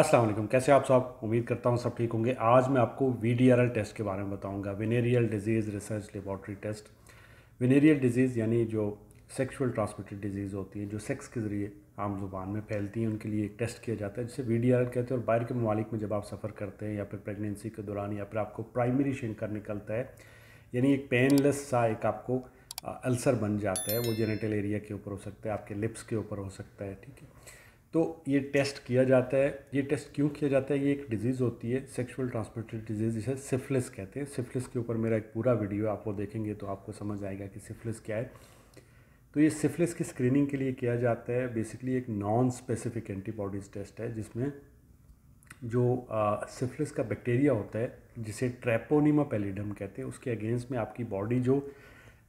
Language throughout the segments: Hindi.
असलम कैसे आप सब उम्मीद करता हूँ सब ठीक होंगे आज मैं आपको वी टेस्ट के बारे में बताऊँगा venereal disease research laboratory test venereal disease यानी जो सेक्सुअल ट्रांसमिटेड डिजीज़ होती है जो सेक्स के ज़रिए आम जुबान में फैलती हैं उनके लिए एक टेस्ट किया जाता है जिसे वी कहते हैं और बाहर के ममालिक में जब आप सफ़र करते हैं या फिर प्रेगनेंसी के दौरान या फिर आपको प्राइमरी शेंकर निकलता है यानी एक पेनलेस सा एक आपको अल्सर बन जाता है वो जेनेटल एरिया के ऊपर हो सकता है आपके लिप्स के ऊपर हो सकता है ठीक है तो ये टेस्ट किया जाता है ये टेस्ट क्यों किया जाता है ये एक डिज़ीज़ होती है सेक्सुअल ट्रांसमिटेड डिजीज़ जिसे सिफलिस कहते हैं सिफलिस के ऊपर मेरा एक पूरा वीडियो आप वो देखेंगे तो आपको समझ आएगा कि सिफलिस क्या है तो ये सिफलिस की स्क्रीनिंग के लिए किया जाता है बेसिकली एक नॉन स्पेसिफिक एंटीबॉडीज़ टेस्ट है जिसमें जो सिफलिस का बैक्टीरिया होता है जिसे ट्रैपोनिमा पेलीडम कहते हैं उसके अगेंस्ट में आपकी बॉडी जो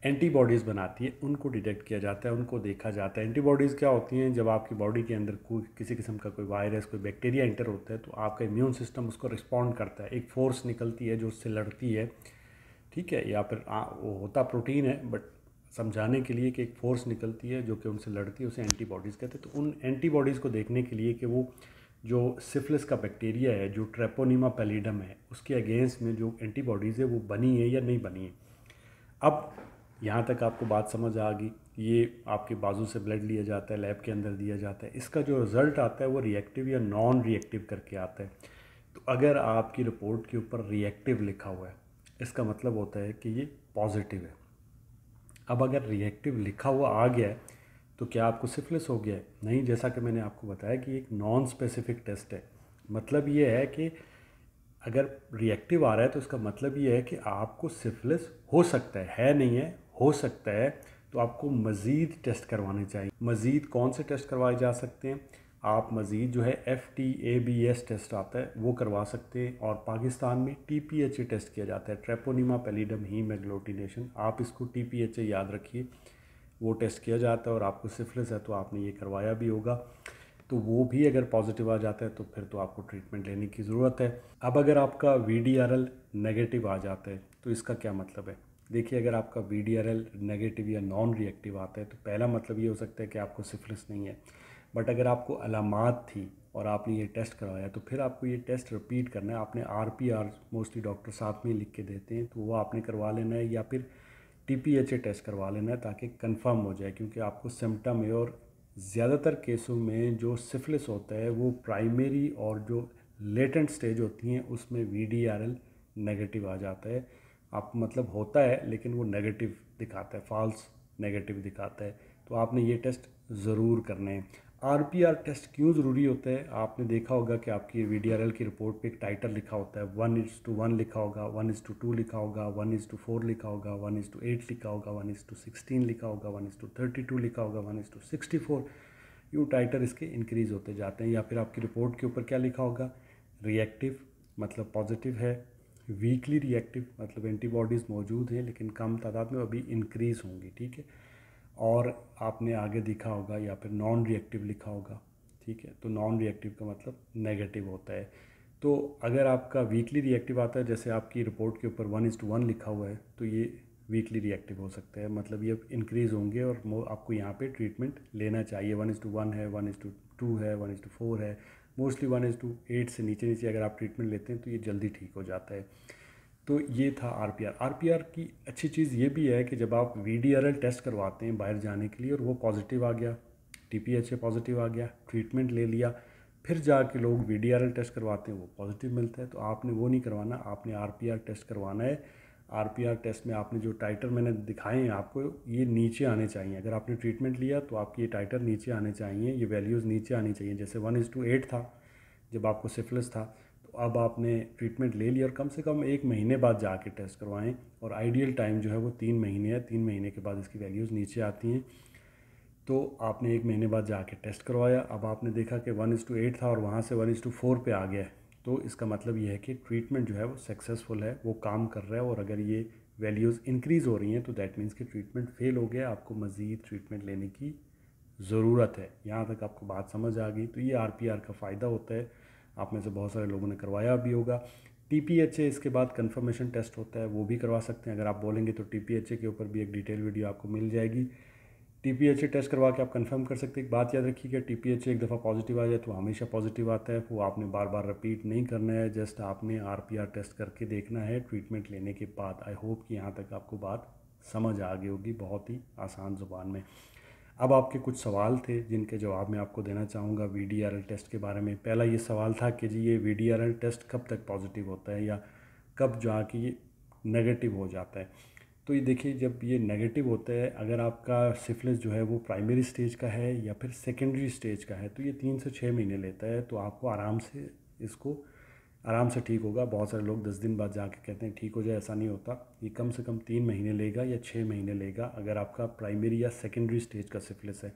एंटीबॉडीज़ बनाती है उनको डिटेक्ट किया जाता है उनको देखा जाता है एंटीबॉडीज़ क्या होती हैं जब आपकी बॉडी के अंदर कोई किसी किस्म का कोई वायरस कोई बैक्टीरिया एंटर होता है तो आपका इम्यून सिस्टम उसको रिस्पॉन्ड करता है एक फोर्स निकलती है जो उससे लड़ती है ठीक है या फिर आ, हाँ, वो होता प्रोटीन है बट समझाने के लिए कि एक फोर्स निकलती है जो कि उनसे लड़ती है उसे एंटीबॉडीज़ कहते हैं तो उन एंटीबॉडीज़ को देखने के लिए कि वो जो सिफिलिस का बैक्टीरिया है जो ट्रेपोनीमा पेलिडम है उसके अगेंस्ट में जो एंटीबॉडीज़ है वो बनी है या नहीं बनी है अब यहाँ तक आपको बात समझ आ गई ये आपके बाजू से ब्लड लिया जाता है लैब के अंदर दिया जाता है इसका जो रिज़ल्ट आता है वो रिएक्टिव या नॉन रिएक्टिव करके आता है तो अगर आपकी रिपोर्ट के ऊपर रिएक्टिव लिखा हुआ है इसका मतलब होता है कि ये पॉजिटिव है अब अगर रिएक्टिव लिखा हुआ आ गया है तो क्या आपको सिफिलिस हो गया है नहीं जैसा कि मैंने आपको बताया कि एक नॉन स्पेसिफिक टेस्ट है मतलब ये है कि अगर रिएक्टिव आ रहा है तो इसका मतलब ये है कि आपको सिफिलिस हो सकता है है नहीं है हो सकता है तो आपको मज़ीद टेस्ट करवाने चाहिए मज़ीद कौन से टेस्ट करवाए जा सकते हैं आप मज़ीद जो है F T A B S test आता है वो करवा सकते हैं और पाकिस्तान में T P H A test किया जाता है ट्रेपोनिमा पेलीडम ही मेगलोटिनेशन आप इसको टी पी एच ए याद रखिए वो टेस्ट किया जाता है और आपको सिफलिस है तो आपने ये करवाया भी होगा तो वो भी अगर पॉजिटिव आ जाता है तो फिर तो आपको ट्रीटमेंट लेने की ज़रूरत है अब अगर आपका V D R L negative आ जाता है तो इसका क्या मतलब है देखिए अगर आपका वी नेगेटिव या नॉन रिएक्टिव आता है तो पहला मतलब ये हो सकता है कि आपको सिफलिस नहीं है बट अगर आपको अलामत थी और आपने ये टेस्ट करवाया तो फिर आपको ये टेस्ट रिपीट करना है आपने R P R mostly doctor साथ में लिख के देते हैं तो वो आपने करवा लेना है या फिर T P H A test करवा लेना है ताकि कन्फर्म हो जाए क्योंकि आपको सिम्टम है और ज़्यादातर केसों में जो सिफलिस होता है वो प्राइमरी और जो लेटेंट स्टेज होती हैं उसमें V D R L negative आ जाता है आप मतलब होता है लेकिन वो नेगेटिव दिखाता है फॉल्स नेगेटिव दिखाता है तो आपने ये टेस्ट ज़रूर करने हैं आर पी आर टेस्ट क्यों ज़रूरी होता है आपने देखा होगा कि आपकी वी डी आर एल की रिपोर्ट पे एक टाइटल लिखा होता है वन इज़ टू वन लिखा होगा वन इज़ टू टू लिखा होगा वन इज़ टू फोर लिखा होगा वन इज़ टू एट लिखा होगा वन इज़ टू सिक्सटीन लिखा होगा one is two thirty two लिखा होगा one is two sixty four यूँ टाइटल इसके इंक्रीज़ होते जाते हैं या फिर आपकी रिपोर्ट के ऊपर क्या लिखा होगा रिएक्टिव मतलब पॉजिटिव है वीकली रिएक्टिव मतलब एंटीबॉडीज़ मौजूद हैं लेकिन कम तादाद में अभी इंक्रीज़ होंगी ठीक है और आपने आगे दिखा होगा या फिर नॉन रिएक्टिव लिखा होगा ठीक है तो नॉन रिएक्टिव का मतलब नेगेटिव होता है तो अगर आपका वीकली रिएक्टिव आता है जैसे आपकी रिपोर्ट के ऊपर वन इज़ टू वन लिखा हुआ है तो ये वीकली रिएक्टिव हो सकता है मतलब ये इंक्रीज़ होंगे और आपको यहाँ पे ट्रीटमेंट लेना चाहिए वन इज़ टू वन है वन इज़ टू टू है वन इज़ टू फोर है mostly one is two eight से नीचे नीचे अगर आप ट्रीटमेंट लेते हैं तो ये जल्दी ठीक हो जाता है तो ये था आर आरपीआर की अच्छी चीज़ ये भी है कि जब आप वी टेस्ट करवाते हैं बाहर जाने के लिए और वो पॉजिटिव आ गया टी पी पॉजिटिव आ गया ट्रीटमेंट ले लिया फिर जाके लोग वी टेस्ट करवाते हैं वो पॉजिटिव मिलता है तो आपने वो नहीं करवाना आपने आर टेस्ट करवाना है आर टेस्ट में आपने जो टाइटर मैंने दिखाए हैं आपको ये नीचे आने चाहिए अगर आपने ट्रीटमेंट लिया तो आपकी ये टाइटर नीचे आने चाहिए ये वैल्यूज़ नीचे आनी चाहिए जैसे वन इज़ टू एट था जब आपको सिफिलिस था तो अब आपने ट्रीटमेंट ले लिया और कम से कम एक महीने बाद जाके टेस्ट करवाएं और आइडियल टाइम जो है वो तीन महीने है तीन महीने के बाद इसकी वैल्यूज़ नीचे आती हैं तो आपने एक महीने बाद जाके टेस्ट करवाया अब आपने देखा कि वन इज़ टू एट था और वहाँ से वन इज़ टू फोर पर आ गया है तो इसका मतलब ये है कि ट्रीटमेंट जो है वो सक्सेसफुल है वो काम कर रहा है और अगर ये वैल्यूज़ इंक्रीज़ हो रही हैं तो दैट मीन्स कि ट्रीटमेंट फेल हो गया आपको मज़ीद ट्रीटमेंट लेने की ज़रूरत है यहाँ तक आपको बात समझ आ गई तो ये आर पी आर का फ़ायदा होता है आप में से बहुत सारे लोगों ने करवाया भी होगा टी पी एच ए इसके बाद कन्फर्मेशन टेस्ट होता है वो भी करवा सकते हैं अगर आप बोलेंगे तो टी पी एच ए के ऊपर भी एक डिटेल वीडियो आपको मिल जाएगी T P H A test करवा के आप कंफर्म कर सकते हैं बात याद रखिए कि टी पी एच ए एक दफ़ा पॉजिटिव आ जाए तो हमेशा पॉजिटिव आता है वो आपने बार बार रिपीट नहीं करना है जस्ट आपने आर पी आर टेस्ट करके देखना है ट्रीटमेंट लेने के बाद आई होप कि यहाँ तक आपको बात समझ आ गई होगी बहुत ही आसान ज़ुबान में अब आपके कुछ सवाल थे जिनके जवाब मैं आपको देना चाहूँगा V D R L test के बारे में पहला ये सवाल था कि जी ये V D R L test कब तक पॉजिटिव होता है या कब जाके ये नेगेटिव हो जाता है तो ये देखिए जब ये नेगेटिव होता है अगर आपका सिफिलिस जो है वो प्राइमरी स्टेज का है या फिर सेकेंडरी स्टेज का है तो ये तीन से छः महीने लेता है तो आपको आराम से इसको आराम से ठीक होगा बहुत सारे लोग दस दिन बाद जाके कहते हैं ठीक हो जाए ऐसा नहीं होता ये कम से कम तीन महीने लेगा या छः महीने लेगा अगर आपका प्राइमरी या सेकेंडरी स्टेज का सिफिलिस है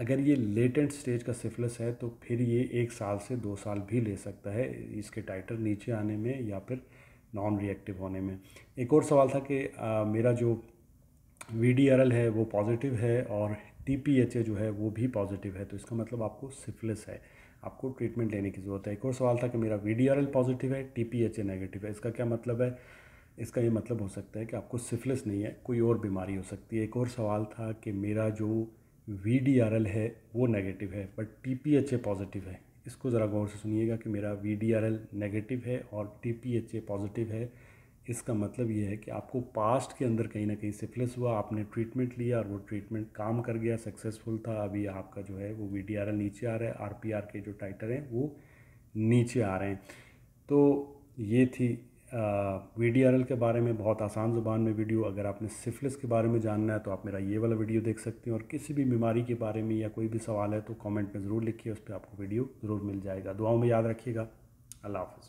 अगर ये लेटेंट स्टेज का सिफिलिस है तो फिर ये एक साल से दो साल भी ले सकता है इसके टाइटर नीचे आने में या फिर नॉन रिएक्टिव होने में एक और सवाल था कि आ, मेरा जो वी है वो पॉजिटिव है और टी जो है वो भी पॉजिटिव है तो इसका मतलब आपको सिफिलिस है आपको ट्रीटमेंट लेने की ज़रूरत है एक और सवाल था कि मेरा वी पॉजिटिव है टी नेगेटिव है इसका क्या मतलब है इसका ये मतलब हो सकता है कि आपको सिफिलिस नहीं है कोई और बीमारी हो सकती है एक और सवाल था कि मेरा जो वी है वो नेगेटिव है बट टी पॉजिटिव है इसको ज़रा गौर से सुनिएगा कि मेरा V D R L negative है और T P H A positive है इसका मतलब ये है कि आपको पास्ट के अंदर कहीं ना कहीं सिफिलिस हुआ आपने ट्रीटमेंट लिया और वो ट्रीटमेंट काम कर गया सक्सेसफुल था अभी आपका जो है वो वी डी आर एल नीचे आ रहा है आर पी आर के जो टाइटर हैं वो नीचे आ रहे हैं तो ये थी वी डी के बारे में बहुत आसान ज़ुबान में वीडियो अगर आपने सिफिलिस के बारे में जानना है तो आप मेरा ये वाला वीडियो देख सकते हैं और किसी भी बीमारी के बारे में या कोई भी सवाल है तो कमेंट में ज़रूर लिखिए उस पर आपको वीडियो ज़रूर मिल जाएगा दुआओं में याद रखिएगा अल्लाह हाफ़